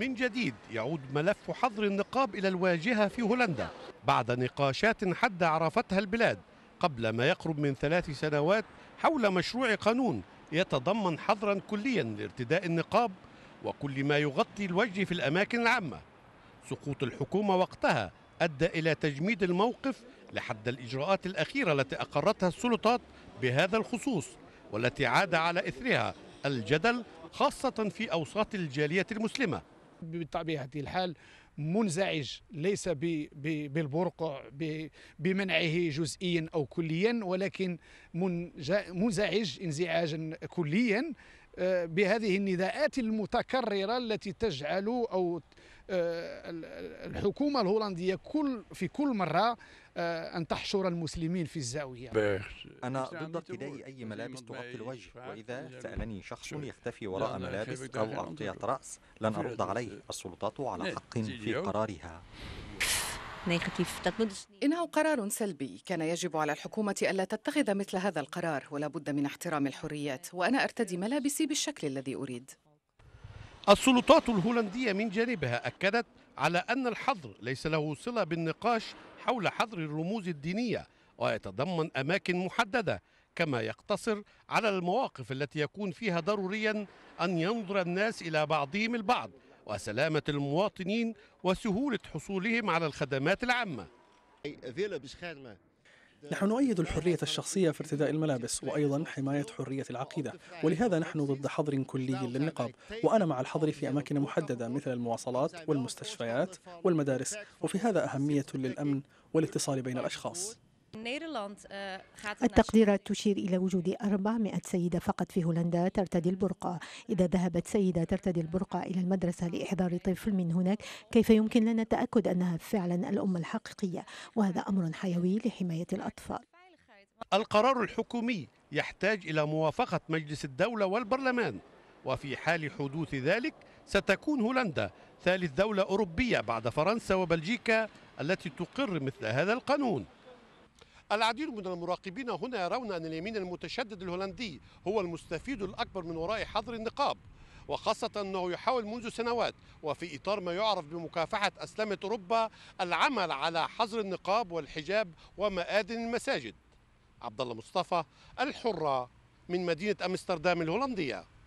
من جديد يعود ملف حظر النقاب إلى الواجهة في هولندا بعد نقاشات حد عرفتها البلاد قبل ما يقرب من ثلاث سنوات حول مشروع قانون يتضمن حظرا كليا لارتداء النقاب وكل ما يغطي الوجه في الأماكن العامة سقوط الحكومة وقتها أدى إلى تجميد الموقف لحد الإجراءات الأخيرة التي أقرتها السلطات بهذا الخصوص والتي عاد على إثرها الجدل خاصة في أوساط الجالية المسلمة بطبيعة الحال منزعج ليس بالبرقع بمنعه جزئيا أو كليا ولكن منزعج انزعاجا كليا آه، بهذه النداءات المتكررة التي تجعل أو آه، الحكومة الهولندية كل في كل مرة آه، أن تحشر المسلمين في الزاوية أنا ضد ارتداء أي ملابس تغطي الوجه وإذا يعني سألني شخص يختفي وراء ملابس أو أغطية رأس لن أرد عليه السلطات على حق في قرارها إنه قرار سلبي كان يجب على الحكومة ألا تتخذ مثل هذا القرار ولا بد من احترام الحريات وأنا أرتدي ملابسي بالشكل الذي أريد السلطات الهولندية من جانبها أكدت على أن الحظر ليس له صلة بالنقاش حول حظر الرموز الدينية ويتضمن أماكن محددة كما يقتصر على المواقف التي يكون فيها ضروريا أن ينظر الناس إلى بعضهم البعض وسلامة المواطنين وسهولة حصولهم على الخدمات العامة نحن نؤيد الحرية الشخصية في ارتداء الملابس وأيضا حماية حرية العقيدة ولهذا نحن ضد حظر كلي للنقاب وأنا مع الحظر في أماكن محددة مثل المواصلات والمستشفيات والمدارس وفي هذا أهمية للأمن والاتصال بين الأشخاص آه، التقديرات تشير إلى وجود 400 سيدة فقط في هولندا ترتدي البرقة إذا ذهبت سيدة ترتدي البرقة إلى المدرسة لإحضار طفل من هناك كيف يمكن لنا التأكد أنها فعلا الأم الحقيقية وهذا أمر حيوي لحماية الأطفال القرار الحكومي يحتاج إلى موافقة مجلس الدولة والبرلمان وفي حال حدوث ذلك ستكون هولندا ثالث دولة أوروبية بعد فرنسا وبلجيكا التي تقر مثل هذا القانون العديد من المراقبين هنا يرون أن اليمين المتشدد الهولندي هو المستفيد الأكبر من وراء حظر النقاب وخاصة أنه يحاول منذ سنوات وفي إطار ما يعرف بمكافحة أسلمة أوروبا العمل على حظر النقاب والحجاب ومآذن المساجد عبد الله مصطفى الحرة من مدينة أمستردام الهولندية